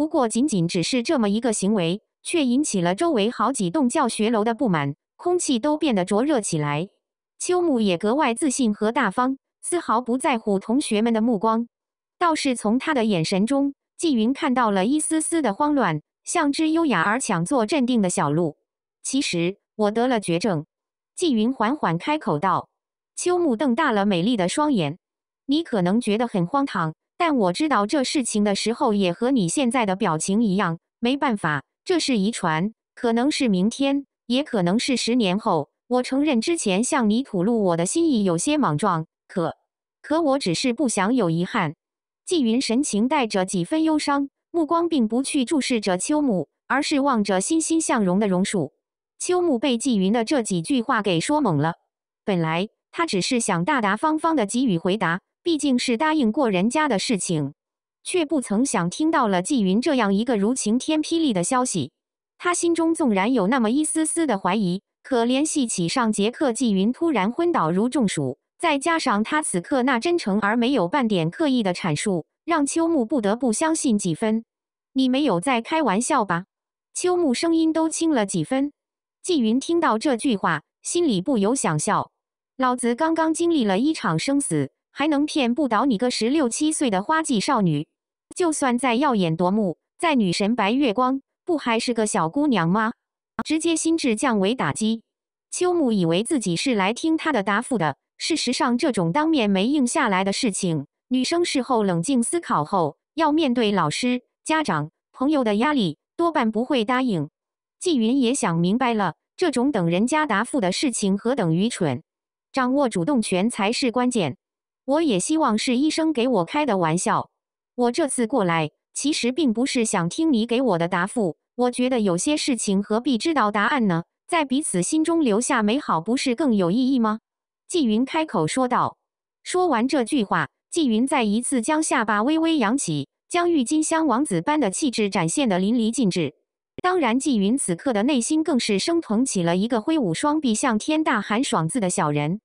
不过，仅仅只是这么一个行为，却引起了周围好几栋教学楼的不满，空气都变得灼热起来。秋木也格外自信和大方，丝毫不在乎同学们的目光，倒是从他的眼神中，季云看到了一丝丝的慌乱，像只优雅而强作镇定的小鹿。其实，我得了绝症。季云缓缓开口道。秋木瞪大了美丽的双眼，你可能觉得很荒唐。但我知道这事情的时候，也和你现在的表情一样，没办法，这是遗传，可能是明天，也可能是十年后。我承认之前向你吐露我的心意有些莽撞，可，可我只是不想有遗憾。季云神情带着几分忧伤，目光并不去注视着秋木，而是望着欣欣向荣的榕树。秋木被季云的这几句话给说懵了，本来他只是想大大方方的给予回答。毕竟是答应过人家的事情，却不曾想听到了纪云这样一个如晴天霹雳的消息。他心中纵然有那么一丝丝的怀疑，可联系起上节课纪云突然昏倒如中暑，再加上他此刻那真诚而没有半点刻意的阐述，让秋木不得不相信几分。你没有在开玩笑吧？秋木声音都轻了几分。纪云听到这句话，心里不由想笑：老子刚刚经历了一场生死。还能骗不倒你个十六七岁的花季少女？就算再耀眼夺目，再女神白月光，不还是个小姑娘吗？直接心智降维打击。秋木以为自己是来听他的答复的，事实上，这种当面没应下来的事情，女生事后冷静思考后，要面对老师、家长、朋友的压力，多半不会答应。季云也想明白了，这种等人家答复的事情何等愚蠢，掌握主动权才是关键。我也希望是医生给我开的玩笑。我这次过来，其实并不是想听你给我的答复。我觉得有些事情何必知道答案呢？在彼此心中留下美好，不是更有意义吗？纪云开口说道。说完这句话，纪云再一次将下巴微微扬起，将郁金香王子般的气质展现得淋漓尽致。当然，纪云此刻的内心更是升腾起了一个挥舞双臂向天大喊“爽”字的小人。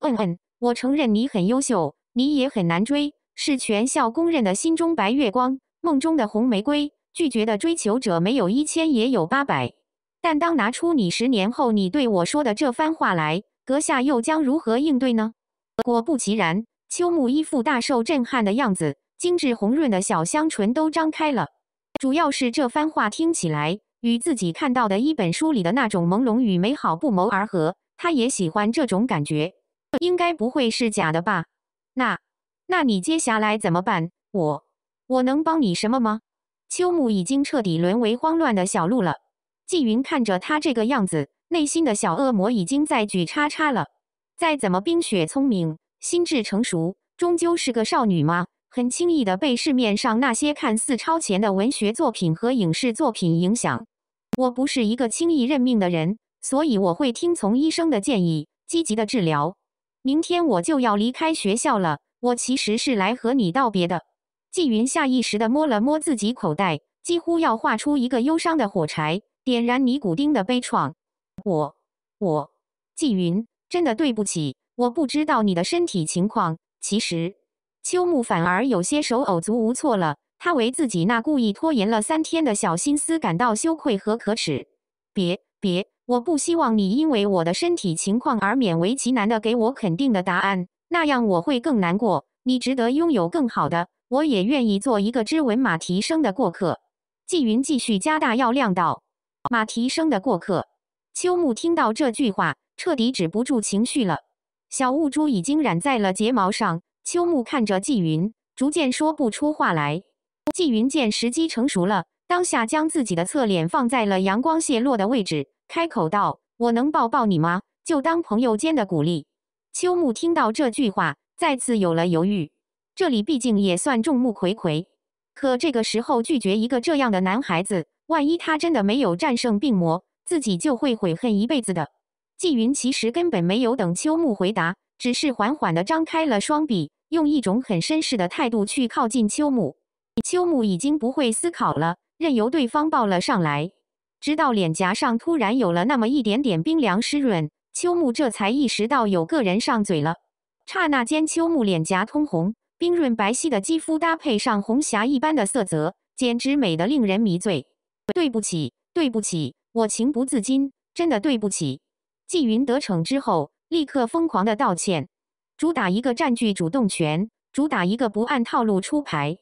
嗯嗯。我承认你很优秀，你也很难追，是全校公认的心中白月光，梦中的红玫瑰，拒绝的追求者没有一千也有八百。但当拿出你十年后你对我说的这番话来，阁下又将如何应对呢？果不其然，秋木一副大受震撼的样子，精致红润的小香唇都张开了。主要是这番话听起来与自己看到的一本书里的那种朦胧与美好不谋而合，他也喜欢这种感觉。应该不会是假的吧？那，那你接下来怎么办？我，我能帮你什么吗？秋木已经彻底沦为慌乱的小鹿了。季云看着他这个样子，内心的小恶魔已经在举叉叉了。再怎么冰雪聪明、心智成熟，终究是个少女吗？很轻易的被市面上那些看似超前的文学作品和影视作品影响。我不是一个轻易认命的人，所以我会听从医生的建议，积极的治疗。明天我就要离开学校了，我其实是来和你道别的。季云下意识地摸了摸自己口袋，几乎要画出一个忧伤的火柴，点燃尼古丁的悲怆。我，我，季云，真的对不起，我不知道你的身体情况。其实，秋木反而有些手偶足无措了，他为自己那故意拖延了三天的小心思感到羞愧和可耻。别，别。我不希望你因为我的身体情况而勉为其难地给我肯定的答案，那样我会更难过。你值得拥有更好的，我也愿意做一个只闻马蹄声的过客。季云继续加大药量道：“马蹄声的过客。”秋木听到这句话，彻底止不住情绪了。小雾珠已经染在了睫毛上。秋木看着季云，逐渐说不出话来。季云见时机成熟了，当下将自己的侧脸放在了阳光泄落的位置。开口道：“我能抱抱你吗？就当朋友间的鼓励。”秋木听到这句话，再次有了犹豫。这里毕竟也算众目睽睽，可这个时候拒绝一个这样的男孩子，万一他真的没有战胜病魔，自己就会悔恨一辈子的。纪云其实根本没有等秋木回答，只是缓缓的张开了双臂，用一种很绅士的态度去靠近秋木。秋木已经不会思考了，任由对方抱了上来。直到脸颊上突然有了那么一点点冰凉湿润，秋木这才意识到有个人上嘴了。刹那间，秋木脸颊通红，冰润白皙的肌肤搭配上红霞一般的色泽，简直美得令人迷醉。对不起，对不起，我情不自禁，真的对不起。季云得逞之后，立刻疯狂的道歉，主打一个占据主动权，主打一个不按套路出牌。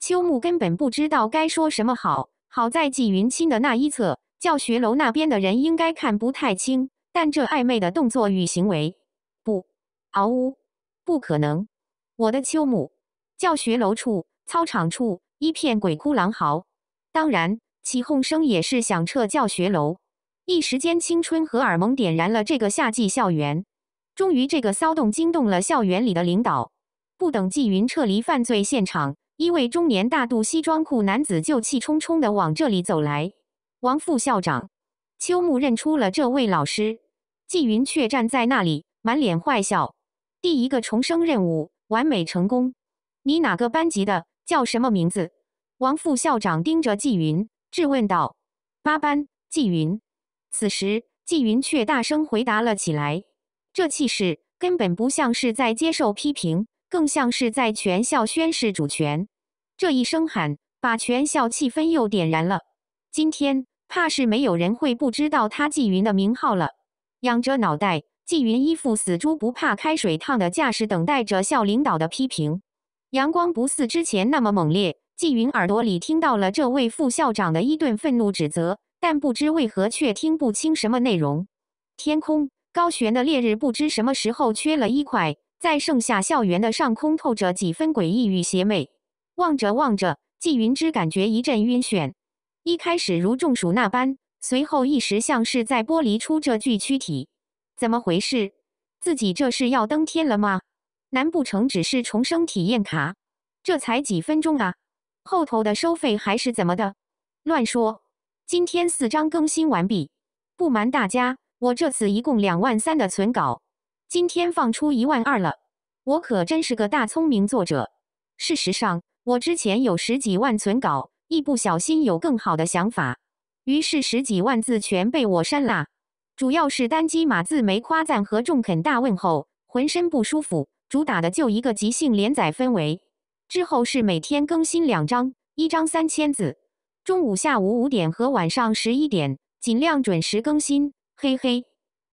秋木根本不知道该说什么好，好在季云亲的那一侧。教学楼那边的人应该看不太清，但这暧昧的动作与行为，不，嗷呜，不可能！我的秋木，教学楼处、操场处一片鬼哭狼嚎，当然，起哄声也是响彻教学楼。一时间，青春荷尔蒙点燃了这个夏季校园。终于，这个骚动惊动了校园里的领导。不等纪云撤离犯罪现场，一位中年大肚西装裤男子就气冲冲的往这里走来。王副校长、秋木认出了这位老师，纪云却站在那里，满脸坏笑。第一个重生任务完美成功，你哪个班级的？叫什么名字？王副校长盯着纪云质问道。八班，纪云。此时，纪云却大声回答了起来。这气势根本不像是在接受批评，更像是在全校宣誓主权。这一声喊，把全校气氛又点燃了。今天。怕是没有人会不知道他纪云的名号了。仰着脑袋，纪云一副死猪不怕开水烫的架势，等待着校领导的批评。阳光不似之前那么猛烈，纪云耳朵里听到了这位副校长的一顿愤怒指责，但不知为何却听不清什么内容。天空高悬的烈日不知什么时候缺了一块，在盛夏校园的上空透着几分诡异与邪魅。望着望着，纪云之感觉一阵晕眩。一开始如中暑那般，随后一时像是在剥离出这具躯体，怎么回事？自己这是要登天了吗？难不成只是重生体验卡？这才几分钟啊，后头的收费还是怎么的？乱说！今天四章更新完毕，不瞒大家，我这次一共两万三的存稿，今天放出一万二了，我可真是个大聪明作者。事实上，我之前有十几万存稿。一不小心有更好的想法，于是十几万字全被我删啦。主要是单机码字没夸赞和中肯大问候，浑身不舒服。主打的就一个即兴连载氛围。之后是每天更新两章，一章三千字。中午、下午五点和晚上十一点尽量准时更新，嘿嘿。